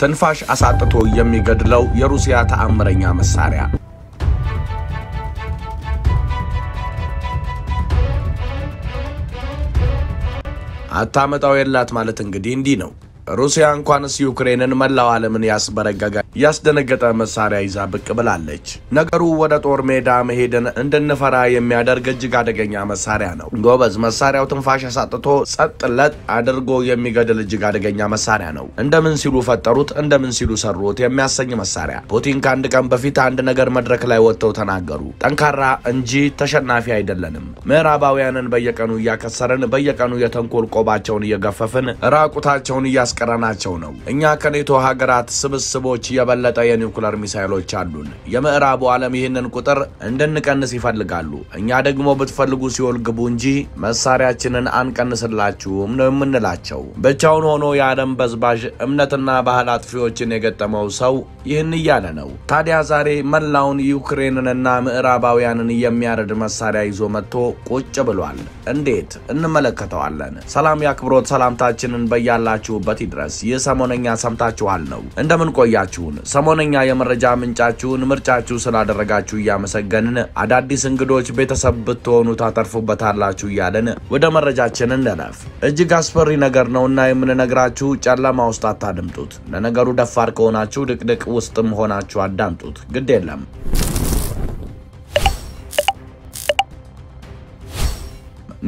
ትንፋሽ አሳጥቶ የሚገድለው የሩሲያ ተአምረኛ መሳሪያ አታመጣው የላት ማለት እንግዲህ እንዲህ ነው። ሩሲያ እንኳንስ ዩክሬንን መላው ዓለምን ያስበረገገ ያስደነገጠ መሳሪያ ይዛ ብቅ ብላለች። ነገሩ ወደ ጦር ሜዳ መሄድን እንድንፈራ የሚያደርግ እጅግ አደገኛ መሳሪያ ነው። ጎበዝ፣ መሳሪያው ትንፋሽ አሳጥቶ ጸጥ ለጥ አድርጎ የሚገድል እጅግ አደገኛ መሳሪያ ነው። እንደምን ሲሉ ፈጠሩት፣ እንደምን ሲሉ ሰሩት የሚያሰኝ መሳሪያ። ፑቲን ከአንድ ቀን በፊት አንድ ነገር መድረክ ላይ ወጥተው ተናገሩ። ጠንካራ እንጂ ተሸናፊ አይደለንም። ምዕራባውያንን በየቀኑ እያከሰርን፣ በየቀኑ የተንኮል ቆባቸውን እየገፈፍን፣ ራቁታቸውን እያስ አስቀረናቸው ነው። እኛ ከኔቶ ሀገራት ስብስቦች የበለጠ የኒውክለር ሚሳይሎች አሉን። የምዕራቡ ዓለም ይህንን ቁጥር እንድንቀንስ ይፈልጋሉ። እኛ ደግሞ ብትፈልጉ ሲኦል ግቡ እንጂ መሳሪያችንን አንቀንስላችሁም ነው የምንላቸው። ብቻውን ሆኖ የዓለም በዝባዥ እምነትና ባህል አጥፊዎችን የገጠመው ሰው ይህን እያለ ነው። ታዲያ ዛሬ መላውን ዩክሬንንና ምዕራባውያንን የሚያረድ መሳሪያ ይዞ መጥቶ ቁጭ ብሏል። እንዴት? እንመለከተዋለን። ሰላም ያክብሮት ሰላምታችንን በያላችሁበት ድረስ ይህ ሰሞነኛ ሰምታችኋል ነው። እንደምን ቆያችሁን? ሰሞነኛ የመረጃ ምንጫችሁን ምርጫችሁ ስላደረጋችሁ እያመሰገንን አዳዲስ እንግዶች ቤተሰብ ብትሆኑ ታተርፉበታላችሁ እያልን ወደ መረጃችን እንለፍ። እጅግ አስፈሪ ነገር ነውና የምንነግራችሁ ጨለማ ውስጥ አታድምጡት። ለነገሩ ደፋር ከሆናችሁ ድቅድቅ ውስጥም ሆናችሁ አዳምጡት፣ ግድ የለም።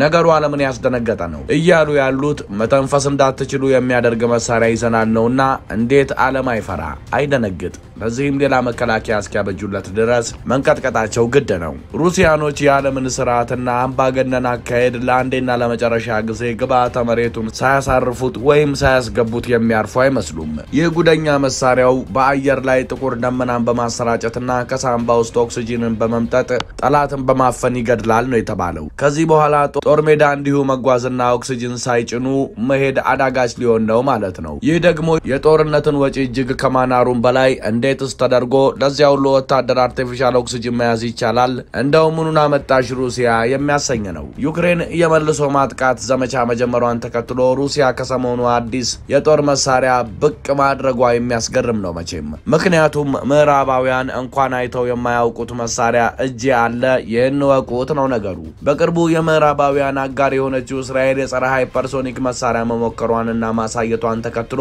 ነገሩ ዓለምን ያስደነገጠ ነው እያሉ ያሉት መተንፈስ እንዳትችሉ የሚያደርግ መሳሪያ ይዘናል ነውና እንዴት ዓለም አይፈራ አይደነግጥ፣ በዚህም ሌላ መከላከያ እስኪያበጁለት ድረስ መንቀጥቀጣቸው ግድ ነው። ሩሲያኖች የዓለምን ስርዓትና አምባገነን አካሄድ ለአንዴና ለመጨረሻ ጊዜ ግብዓተ መሬቱን ሳያሳርፉት ወይም ሳያስገቡት የሚያርፉ አይመስሉም። ይህ ጉደኛ መሳሪያው በአየር ላይ ጥቁር ደመናን በማሰራጨትና ከሳምባ ውስጥ ኦክስጂንን በመምጠጥ ጠላትን በማፈን ይገድላል ነው የተባለው። ከዚህ በኋላ ጦር ሜዳ እንዲሁ መጓዝና ኦክስጅን ሳይጭኑ መሄድ አዳጋች ሊሆን ነው ማለት ነው። ይህ ደግሞ የጦርነትን ወጪ እጅግ ከማናሩም በላይ እንዴትስ ተደርጎ ለዚያ ሁሉ ወታደር አርቲፊሻል ኦክስጅን መያዝ ይቻላል? እንደው ምኑን አመጣሽ ሩሲያ የሚያሰኝ ነው። ዩክሬን የመልሶ ማጥቃት ዘመቻ መጀመሯን ተከትሎ ሩሲያ ከሰሞኑ አዲስ የጦር መሳሪያ ብቅ ማድረጓ የሚያስገርም ነው መቼም። ምክንያቱም ምዕራባውያን እንኳን አይተው የማያውቁት መሳሪያ እጅ አለ፣ ይህን ወቁት ነው ነገሩ። በቅርቡ የምዕራባውያን የምዕራባውያን አጋር የሆነችው እስራኤል የጸረ ሃይፐርሶኒክ መሳሪያ መሞከሯንና ማሳየቷን ተከትሎ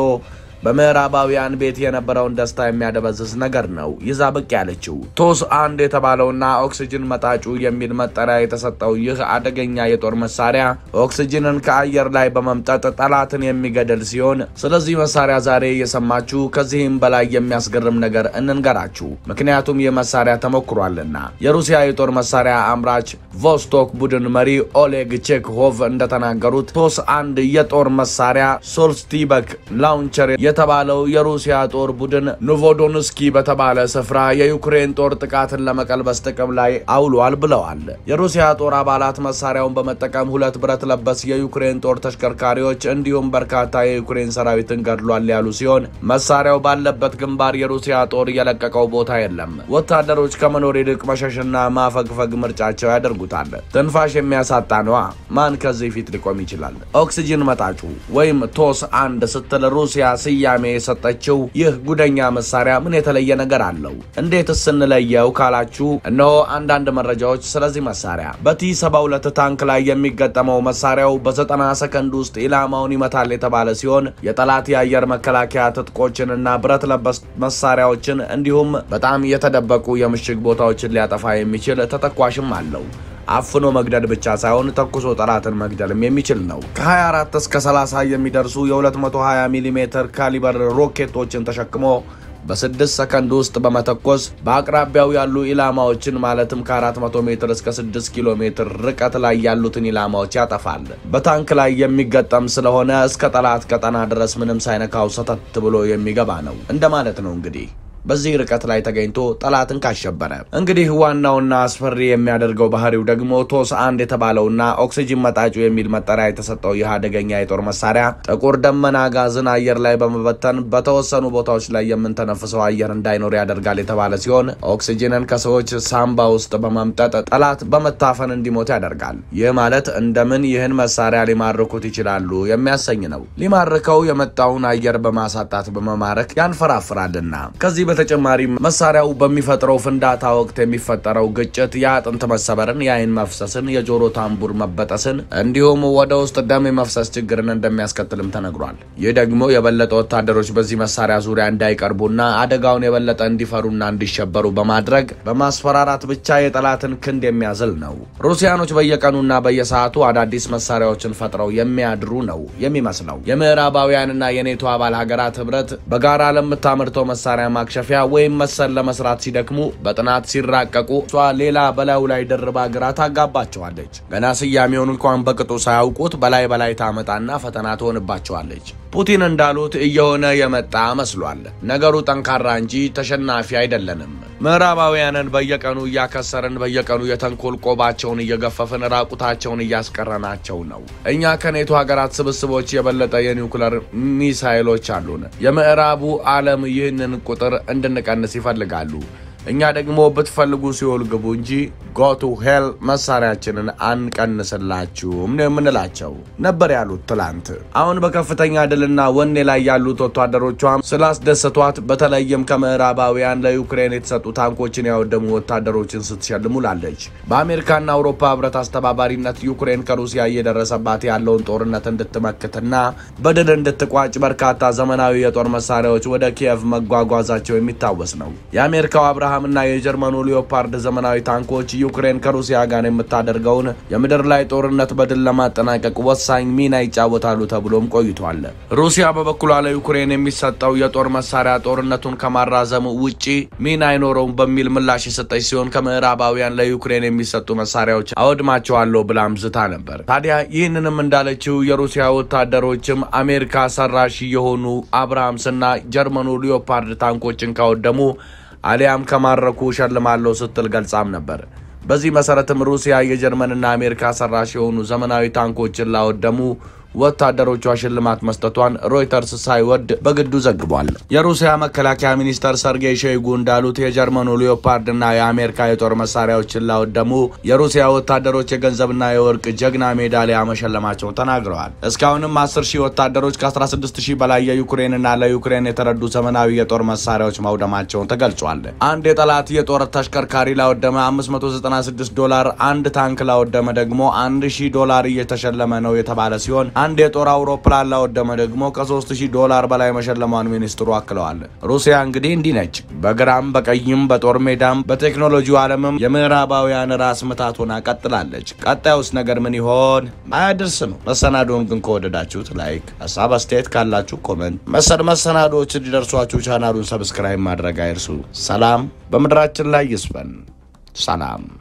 በምዕራባውያን ቤት የነበረውን ደስታ የሚያደበዝዝ ነገር ነው ይዛ ብቅ ያለችው። ቶስ አንድ የተባለውና ኦክስጅን መጣጩ የሚል መጠሪያ የተሰጠው ይህ አደገኛ የጦር መሳሪያ ኦክስጅንን ከአየር ላይ በመምጠጥ ጠላትን የሚገድል ሲሆን፣ ስለዚህ መሳሪያ ዛሬ እየሰማችሁ ከዚህም በላይ የሚያስገርም ነገር እንንገራችሁ። ምክንያቱም ይህ መሳሪያ ተሞክሯልና የሩሲያ የጦር መሳሪያ አምራች ቮስቶክ ቡድን መሪ ኦሌግ ቼክሆቭ እንደተናገሩት ቶስ አንድ የጦር መሳሪያ ሶልስቲበክ ላውንቸር የተባለው የሩሲያ ጦር ቡድን ኖቮዶንስኪ በተባለ ስፍራ የዩክሬን ጦር ጥቃትን ለመቀልበስ ጥቅም ላይ አውሏል ብለዋል። የሩሲያ ጦር አባላት መሳሪያውን በመጠቀም ሁለት ብረት ለበስ የዩክሬን ጦር ተሽከርካሪዎች እንዲሁም በርካታ የዩክሬን ሰራዊትን ገድሏል ያሉ ሲሆን መሳሪያው ባለበት ግንባር የሩሲያ ጦር የለቀቀው ቦታ የለም። ወታደሮች ከመኖር ይልቅ መሸሽና ማፈግፈግ ምርጫቸው ያደርጉታል። ትንፋሽ የሚያሳጣ ነዋ። ማን ከዚህ ፊት ሊቆም ይችላል? ኦክሲጂን መጣጩ ወይም ቶስ አንድ ስትል ሩሲያ ስያ ስያሜ የሰጠችው ይህ ጉደኛ መሳሪያ ምን የተለየ ነገር አለው? እንዴትስ ስንለየው ካላችሁ እነሆ አንዳንድ መረጃዎች ስለዚህ መሳሪያ። በቲ 72 ታንክ ላይ የሚገጠመው መሳሪያው በዘጠና ሰከንድ ውስጥ ኢላማውን ይመታል የተባለ ሲሆን የጠላት የአየር መከላከያ ትጥቆችንና ብረት ለበስ መሳሪያዎችን እንዲሁም በጣም የተደበቁ የምሽግ ቦታዎችን ሊያጠፋ የሚችል ተተኳሽም አለው። አፍኖ መግደል ብቻ ሳይሆን ተኩሶ ጠላትን መግደልም የሚችል ነው። ከ24 እስከ 30 የሚደርሱ የ220 ሚሜ ካሊበር ሮኬቶችን ተሸክሞ በስድስት ሰከንድ ውስጥ በመተኮስ በአቅራቢያው ያሉ ኢላማዎችን ማለትም ከ400 ሜትር እስከ 6 ኪሎ ሜትር ርቀት ላይ ያሉትን ኢላማዎች ያጠፋል። በታንክ ላይ የሚገጠም ስለሆነ እስከ ጠላት ቀጠና ድረስ ምንም ሳይነካው ሰተት ብሎ የሚገባ ነው እንደማለት ነው እንግዲህ በዚህ ርቀት ላይ ተገኝቶ ጠላትን ካሸበረ እንግዲህ ዋናውና አስፈሪ የሚያደርገው ባህሪው ደግሞ ቶስ አንድ የተባለውና ኦክሲጂን መጣጩ የሚል መጠሪያ የተሰጠው ይህ አደገኛ የጦር መሳሪያ ጥቁር ደመና ጋዝን አየር ላይ በመበተን በተወሰኑ ቦታዎች ላይ የምንተነፍሰው አየር እንዳይኖር ያደርጋል የተባለ ሲሆን ኦክሲጂንን ከሰዎች ሳምባ ውስጥ በመምጠጥ ጠላት በመታፈን እንዲሞት ያደርጋል። ይህ ማለት እንደምን ይህን መሳሪያ ሊማርኩት ይችላሉ የሚያሰኝ ነው። ሊማርከው የመጣውን አየር በማሳጣት በመማረክ ያንፈራፍራልና ከዚህ በተጨማሪም መሳሪያው በሚፈጥረው ፍንዳታ ወቅት የሚፈጠረው ግጭት የአጥንት መሰበርን፣ የአይን መፍሰስን፣ የጆሮ ታምቡር መበጠስን እንዲሁም ወደ ውስጥ ደም መፍሰስ ችግርን እንደሚያስከትልም ተነግሯል። ይህ ደግሞ የበለጠ ወታደሮች በዚህ መሳሪያ ዙሪያ እንዳይቀርቡና አደጋውን የበለጠ እንዲፈሩና እንዲሸበሩ በማድረግ በማስፈራራት ብቻ የጠላትን ክንድ የሚያዝል ነው። ሩሲያኖች በየቀኑና በየሰዓቱ አዳዲስ መሳሪያዎችን ፈጥረው የሚያድሩ ነው የሚመስለው። የምዕራባውያንና የኔቶ አባል ሀገራት ህብረት በጋራ ለምታመርተው መሳሪያ ማክሸ ማክሸፊያ ወይም መሰል ለመስራት ሲደክሙ በጥናት ሲራቀቁ እሷ ሌላ በላዩ ላይ ደርባ ግራ ታጋባቸዋለች። ገና ስያሜውን እንኳን በቅጡ ሳያውቁት በላይ በላይ ታመጣና ፈተና ትሆንባቸዋለች። ፑቲን እንዳሉት እየሆነ የመጣ መስሏል። ነገሩ ጠንካራ እንጂ ተሸናፊ አይደለንም። ምዕራባውያንን በየቀኑ እያከሰርን፣ በየቀኑ የተንኮል ቆባቸውን እየገፈፍን፣ ራቁታቸውን እያስቀረናቸው ነው። እኛ ከኔቶ ሀገራት ስብስቦች የበለጠ የኒውክለር ሚሳይሎች አሉን። የምዕራቡ ዓለም ይህንን ቁጥር እንድንቀንስ ይፈልጋሉ። እኛ ደግሞ ብትፈልጉ ሲኦል ግቡ እንጂ ጎቱ ሄል መሳሪያችንን አንቀንስላችሁም ነው የምንላቸው ነበር ያሉት ትላንት። አሁን በከፍተኛ ድልና ወኔ ላይ ያሉት ወታደሮቿም ስላስደሰቷት በተለይም ከምዕራባውያን ለዩክሬን የተሰጡ ታንኮችን ያወደሙ ወታደሮችን ስትሸልም ውላለች። በአሜሪካና አውሮፓ ህብረት አስተባባሪነት ዩክሬን ከሩሲያ እየደረሰባት ያለውን ጦርነት እንድትመክትና በድል እንድትቋጭ በርካታ ዘመናዊ የጦር መሳሪያዎች ወደ ኪየቭ መጓጓዛቸው የሚታወስ ነው። የአሜሪካው አብራ እና የጀርመኑ ሊዮፓርድ ዘመናዊ ታንኮች ዩክሬን ከሩሲያ ጋር የምታደርገውን የምድር ላይ ጦርነት በድል ለማጠናቀቅ ወሳኝ ሚና ይጫወታሉ ተብሎም ቆይቷል። ሩሲያ በበኩሏ ለዩክሬን የሚሰጠው የጦር መሳሪያ ጦርነቱን ከማራዘም ውጪ ሚና አይኖረውም በሚል ምላሽ የሰጠች ሲሆን ከምዕራባውያን ለዩክሬን የሚሰጡ መሳሪያዎች አወድማቸዋለሁ ብላም ዝታ ነበር። ታዲያ ይህንንም እንዳለችው የሩሲያ ወታደሮችም አሜሪካ ሰራሽ የሆኑ አብርሃምስና ጀርመኑ ሊዮፓርድ ታንኮችን ካወደሙ አሊያም ከማረኩ እሸልማለሁ ስትል ገልጻም ነበር። በዚህ መሰረትም ሩሲያ የጀርመንና አሜሪካ ሰራሽ የሆኑ ዘመናዊ ታንኮችን ላወደሙ ወታደሮቿ ሽልማት መስጠቷን ሮይተርስ ሳይወድ በግዱ ዘግቧል። የሩሲያ መከላከያ ሚኒስተር ሰርጌይ ሸይጉ እንዳሉት የጀርመኑ ሊዮፓርድና የአሜሪካ የጦር መሳሪያዎችን ላወደሙ የሩሲያ ወታደሮች የገንዘብና የወርቅ ጀግና ሜዳሊያ መሸለማቸውን ተናግረዋል። እስካሁንም 10 ሺህ ወታደሮች ከ16 ሺህ በላይ የዩክሬንና ለዩክሬን የተረዱ ዘመናዊ የጦር መሳሪያዎች ማውደማቸውን ተገልጿል። አንድ የጠላት የጦር ተሽከርካሪ ላወደመ 596 ዶላር፣ አንድ ታንክ ላወደመ ደግሞ ሺህ ዶላር እየተሸለመ ነው የተባለ ሲሆን አንድ የጦር አውሮፕላን ላወደመ ደግሞ ከ3000 ዶላር በላይ መሸለሟን ሚኒስትሩ አክለዋል። ሩሲያ እንግዲህ እንዲህ ነች። በግራም በቀይም በጦር ሜዳም በቴክኖሎጂው ዓለምም የምዕራባውያን ራስ ምታት ሆና ቀጥላለች። ቀጣዩስ ነገር ምን ይሆን? አያድርስ ነው። መሰናዶውን ግን ከወደዳችሁት ላይክ፣ ሀሳብ አስተያየት ካላችሁ ኮመንት፣ መሰል መሰናዶዎች እንዲደርሷችሁ ቻናሉን ሰብስክራይብ ማድረግ አይርሱ። ሰላም በምድራችን ላይ ይስፈን። ሰላም